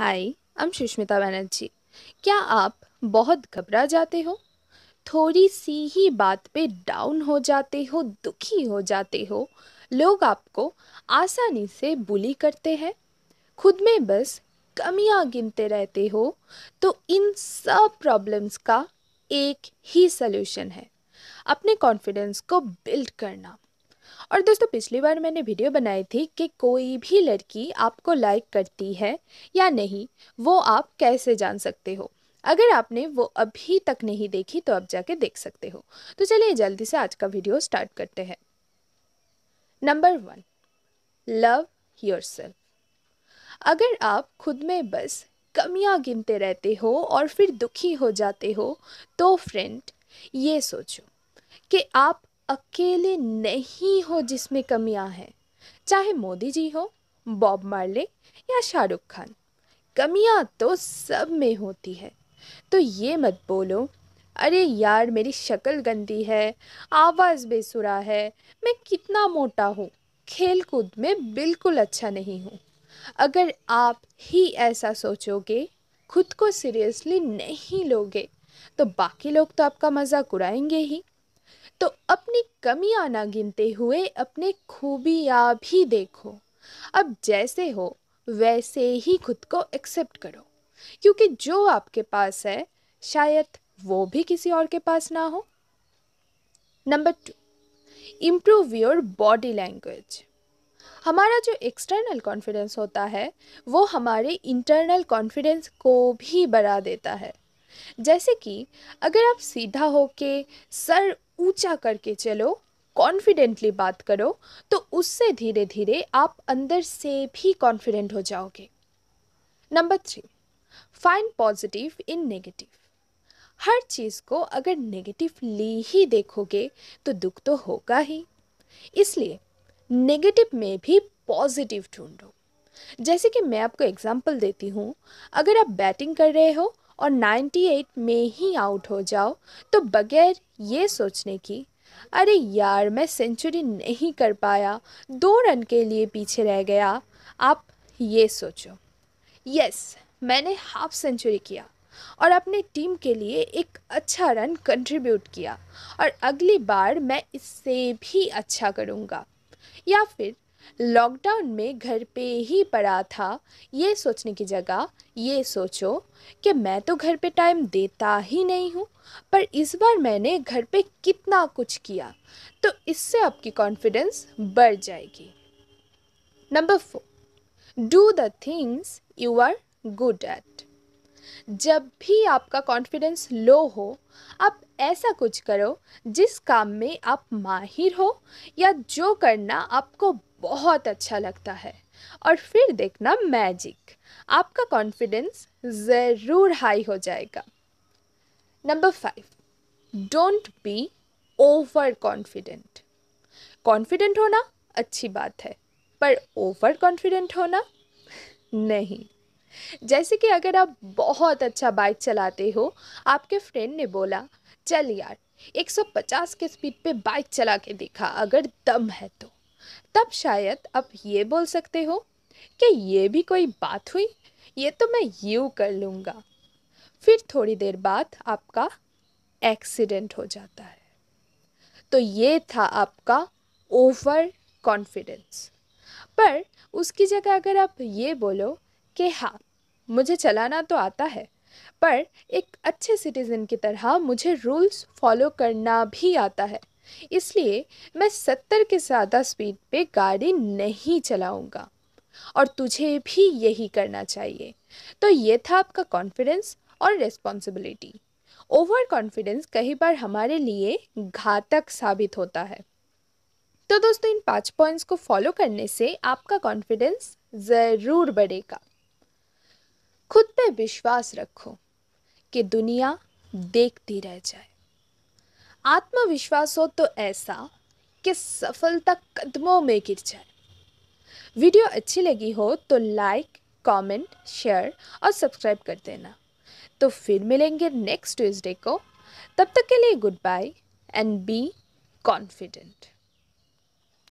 हाय हम सुष्मिता बनर्जी क्या आप बहुत घबरा जाते हो थोड़ी सी ही बात पे डाउन हो जाते हो दुखी हो जाते हो लोग आपको आसानी से बुली करते हैं खुद में बस कमियां गिनते रहते हो तो इन सब प्रॉब्लम्स का एक ही सल्यूशन है अपने कॉन्फिडेंस को बिल्ड करना और दोस्तों पिछली बार मैंने वीडियो बनाई थी कि कोई भी लड़की आपको लाइक करती है या नहीं वो आप कैसे जान सकते हो अगर आपने वो अभी तक नहीं देखी तो आप जाके देख सकते हो तो चलिए जल्दी से आज का वीडियो स्टार्ट करते हैं नंबर वन लव योर अगर आप खुद में बस कमियां गिनते रहते हो और फिर दुखी हो जाते हो तो फ्रेंड ये सोचो कि आप अकेले नहीं हो जिसमें कमियां हैं चाहे मोदी जी हो बॉब मार्ले या शाहरुख खान कमियां तो सब में होती है तो ये मत बोलो अरे यार मेरी शक्ल गंदी है आवाज़ बेसुरा है मैं कितना मोटा हूँ खेल कूद में बिल्कुल अच्छा नहीं हूँ अगर आप ही ऐसा सोचोगे खुद को सीरियसली नहीं लोगे तो बाकी लोग तो आपका मजाक उड़ाएंगे ही तो अपनी कमियां ना गिनते हुए अपने खूबियां भी देखो अब जैसे हो वैसे ही खुद को एक्सेप्ट करो क्योंकि जो आपके पास है शायद वो भी किसी और के पास ना हो number two improve your body language हमारा जो एक्सटर्नल कॉन्फिडेंस होता है वो हमारे इंटरनल कॉन्फिडेंस को भी बढ़ा देता है जैसे कि अगर आप सीधा हो के सर ऊंचा करके चलो कॉन्फिडेंटली बात करो तो उससे धीरे धीरे आप अंदर से भी कॉन्फिडेंट हो जाओगे number three find positive in negative हर चीज़ को अगर नेगेटिव ली ही देखोगे तो दुख तो होगा ही इसलिए नेगेटिव में भी पॉजिटिव ढूंढो जैसे कि मैं आपको एग्जाम्पल देती हूँ अगर आप बैटिंग कर रहे हो और 98 में ही आउट हो जाओ तो बगैर ये सोचने की अरे यार मैं सेंचुरी नहीं कर पाया दो रन के लिए पीछे रह गया आप ये सोचो यस मैंने हाफ सेंचुरी किया और अपने टीम के लिए एक अच्छा रन कंट्रीब्यूट किया और अगली बार मैं इससे भी अच्छा करूँगा या फिर लॉकडाउन में घर पे ही पड़ा था ये सोचने की जगह ये सोचो कि मैं तो घर पे टाइम देता ही नहीं हूँ पर इस बार मैंने घर पे कितना कुछ किया तो इससे आपकी कॉन्फिडेंस बढ़ जाएगी number four do the things you are good at जब भी आपका कॉन्फिडेंस लो हो आप ऐसा कुछ करो जिस काम में आप माहिर हो या जो करना आपको बहुत अच्छा लगता है और फिर देखना मैजिक आपका कॉन्फिडेंस ज़रूर हाई हो जाएगा number five don't be over confident confident होना अच्छी बात है पर ओवर कॉन्फिडेंट होना नहीं जैसे कि अगर आप बहुत अच्छा बाइक चलाते हो आपके फ्रेंड ने बोला चल यार 150 के स्पीड पे बाइक चला के देखा अगर दम है तो तब शायद आप ये बोल सकते हो कि ये भी कोई बात हुई ये तो मैं यू कर लूँगा फिर थोड़ी देर बाद आपका एक्सीडेंट हो जाता है तो ये था आपका ओवर कॉन्फिडेंस पर उसकी जगह अगर आप ये बोलो कि हाँ मुझे चलाना तो आता है पर एक अच्छे सिटीज़न की तरह मुझे रूल्स फॉलो करना भी आता है इसलिए मैं सत्तर के ज़्यादा स्पीड पे गाड़ी नहीं चलाऊंगा और तुझे भी यही करना चाहिए तो ये था आपका कॉन्फिडेंस और रिस्पॉन्सिबिलिटी ओवर कॉन्फिडेंस कई बार हमारे लिए घातक साबित होता है तो दोस्तों इन पाँच पॉइंट्स को फॉलो करने से आपका कॉन्फिडेंस ज़रूर बढ़ेगा खुद पे विश्वास रखो कि दुनिया देखती रह जाए आत्मविश्वास हो तो ऐसा कि सफलता कदमों में गिर जाए वीडियो अच्छी लगी हो तो लाइक कमेंट, शेयर और सब्सक्राइब कर देना तो फिर मिलेंगे नेक्स्ट ट्यूसडे को तब तक के लिए goodbye and be confident